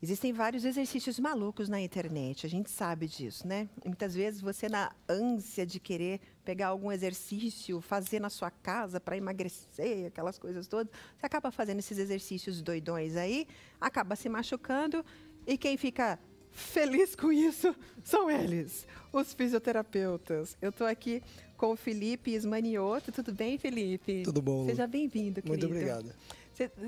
Existem vários exercícios malucos na internet, a gente sabe disso, né? Muitas vezes você, na ânsia de querer pegar algum exercício, fazer na sua casa para emagrecer, aquelas coisas todas, você acaba fazendo esses exercícios doidões aí, acaba se machucando e quem fica feliz com isso são eles, os fisioterapeutas. Eu estou aqui com o Felipe Ismanioto. Tudo bem, Felipe? Tudo bom. Lu. Seja bem-vindo, querido. Muito obrigado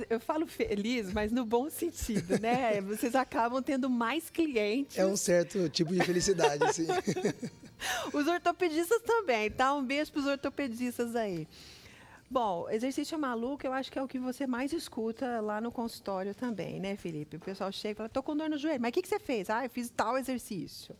eu falo feliz, mas no bom sentido, né? Vocês acabam tendo mais clientes. É um certo tipo de felicidade, sim. os ortopedistas também, tá? Um beijo para os ortopedistas aí. Bom, exercício maluco, eu acho que é o que você mais escuta lá no consultório também, né, Felipe? O pessoal chega e fala, tô com dor no joelho, mas o que, que você fez? Ah, eu fiz tal exercício.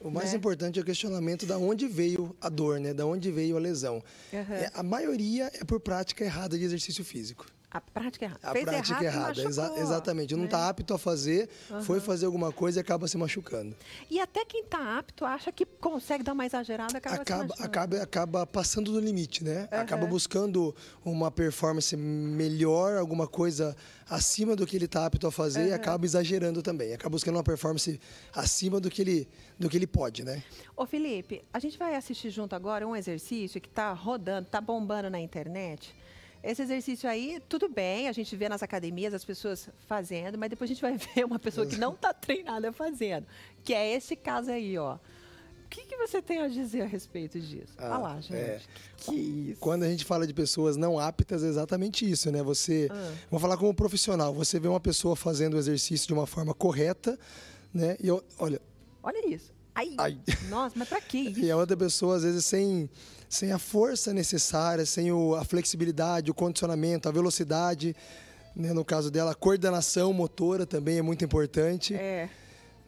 O mais né? importante é o questionamento da onde veio a dor, né? Da onde veio a lesão. Uhum. É, a maioria é por prática errada de exercício físico. A prática é errada. A Fez prática é errada, exa exatamente. Não está né? apto a fazer, uhum. foi fazer alguma coisa e acaba se machucando. E até quem está apto acha que consegue dar uma exagerada, acaba acaba, acaba, acaba passando do limite, né? Uhum. Acaba buscando uma performance melhor, alguma coisa acima do que ele está apto a fazer uhum. e acaba exagerando também. Acaba buscando uma performance acima do que ele, do que ele pode, né? Ô Felipe, a gente vai assistir junto agora um exercício que está rodando, está bombando na internet esse exercício aí, tudo bem, a gente vê nas academias as pessoas fazendo, mas depois a gente vai ver uma pessoa que não está treinada fazendo, que é esse caso aí, ó. O que, que você tem a dizer a respeito disso? Ah, lá, gente. É. Que, que é isso? Quando a gente fala de pessoas não aptas, é exatamente isso, né? Você, ah. vou falar como profissional, você vê uma pessoa fazendo o exercício de uma forma correta, né? E eu, olha. Olha isso. Ai, Ai. Nossa, mas pra que isso? E é, a outra pessoa, às vezes, sem, sem a força necessária, sem o, a flexibilidade, o condicionamento, a velocidade, né, no caso dela, a coordenação motora também é muito importante. É.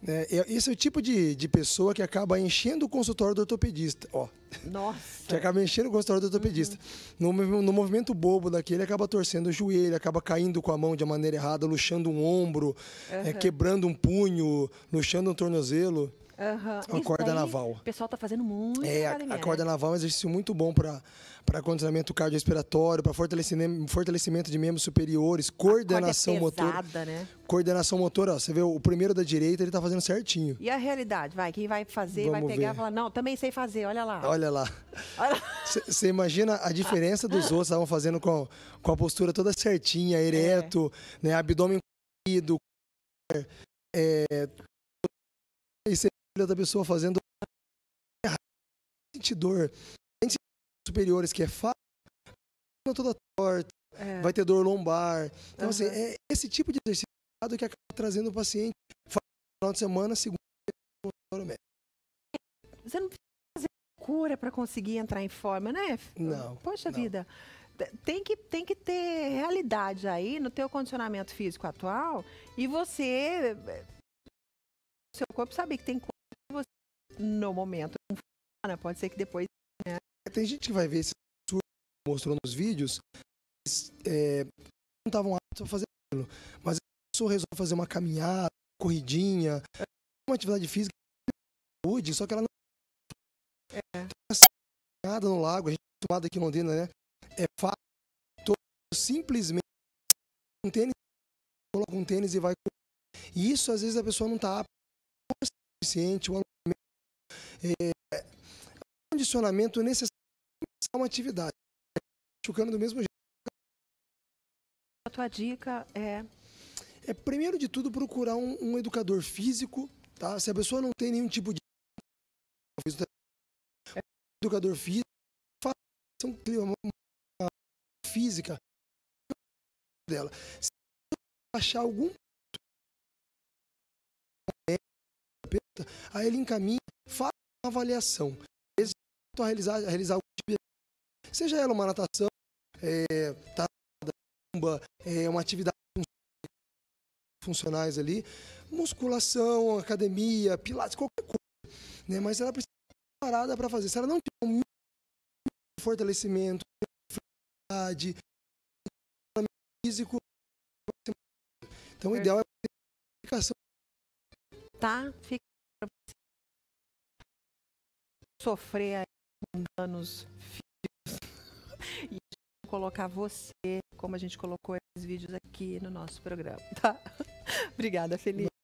Né, é. Esse é o tipo de, de pessoa que acaba enchendo o consultório do ortopedista. Ó. Nossa! que acaba enchendo o consultório do ortopedista. Uhum. No, no movimento bobo daquele, acaba torcendo o joelho, acaba caindo com a mão de maneira errada, luxando um ombro, uhum. é, quebrando um punho, luxando um tornozelo. Uhum. A corda daí, naval. O pessoal está fazendo muito. É, academia, a, corda né? naval é um exercício muito bom para para condicionamento cardiorrespiratório, para fortalecimento, fortalecimento de membros superiores, é coordenação motor. é Né? Coordenação motora, você vê o primeiro da direita, ele está fazendo certinho. E a realidade, vai, quem vai fazer, Vamos vai pegar ver. e falar, não, também sei fazer, olha lá. Olha lá. Você imagina a diferença dos outros estavam fazendo com, com a postura toda certinha, é. ereto, é. né, abdômen corrido, é, é, e você da pessoa fazendo sente dor, superiores que é fácil, toda torta, é. vai ter dor lombar. Então, uhum. assim, é esse tipo de exercício que acaba trazendo o paciente no final de semana, segunda, Você não precisa fazer cura para conseguir entrar em forma, né? Não. Poxa não. vida. Tem que, tem que ter realidade aí no teu condicionamento físico atual e você eh, seu corpo saber que tem no momento não funciona. Pode ser que depois. Né? É, tem gente que vai ver esse surto que mostrou nos vídeos, mas, é, não estavam aptos a fazer aquilo. Mas a pessoa resolve fazer uma caminhada, uma corridinha, uma atividade física, saúde, só que ela não. É. Tá caminhada no lago, a gente é acostumado aqui em Londrina, né? É fácil. Todo simplesmente um tênis, coloca um tênis e vai. E isso, às vezes, a pessoa não está apta é suficiente, ou é, é condicionamento necessário para uma atividade. Chocando do mesmo jeito. A tua dica é? É, primeiro de tudo, procurar um, um educador físico, tá? Se a pessoa não tem nenhum tipo de é. educador físico, faça uma, uma física dela. Se achar algum aí ele encaminha, faz avaliação. A realizar, a realizar tipo seja ela uma natação, é, é, uma atividade funcionais ali, musculação, academia, pilates, qualquer coisa, né? Mas ela precisa estar parada para fazer. Se ela não tiver um fortalecimento, de físico, então o ideal é a aplicação. Tá, fica sofrer com danos físicos e colocar você, como a gente colocou esses vídeos aqui no nosso programa, tá? Obrigada, Felipe.